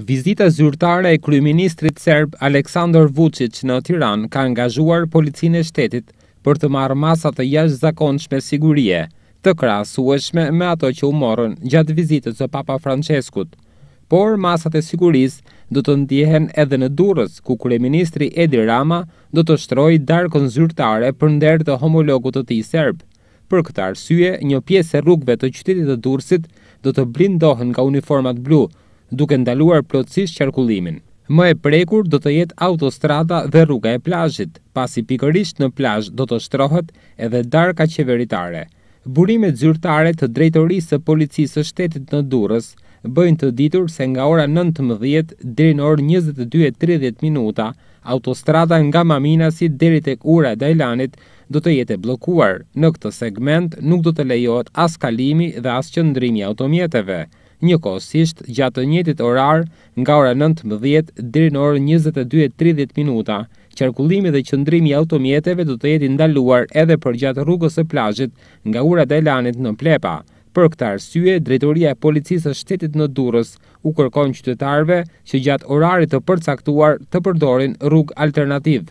Vizita zyrtare e kryeministrit serb Aleksandar Vučić në Tiranë ka angazhuar policinë e shtetit për të marrë e jash jashtëzakonshme sigurie të krahasueshme me ato që u morën gjatë vizitës së Papa Franceskut. Por masat e sigurisë do të ndjehen edhe në Durrës, ku kryeministri Edi Rama do të shtrojë darkën zyrtare për nder të homologut të tij serb. Për këtë arsye, një pjesë e rrugëve të qytetit të Durrësit do të blindohen nga uniformat blu, duke ndaluar plotësisht qarkullimin. Më e prekur do të jetë autostrada dhe rruga e plazhit, pasi pikërisht në plazh do të shtrohet edhe darka qeveritare. Burimet zyrtare të drejtorisë së policisë së shtetit në Durrës bëjnë të ditur se nga ora 19 deri në orën 22:30 minuta, autostrada nga Maminasi deri tek ura e Dajlanit do të jetë bllokuar. Në këtë segment nuk do të lejohet as kalimi dhe as qëndrimi automjeteve një kosisht gjatë të njëtit orar nga ora 19.00 dhe në orë 22.30 minuta. Qarkullimi dhe qëndrimi automjeteve do të jeti ndaluar edhe për gjatë rrugës e plajgjit nga ura dhe lanit në plepa. Për këta arsye, drejtoria e policisë shtetit në durës u kërkon qytetarve që gjatë orarit të përcaktuar të përdorin rrug alternativë.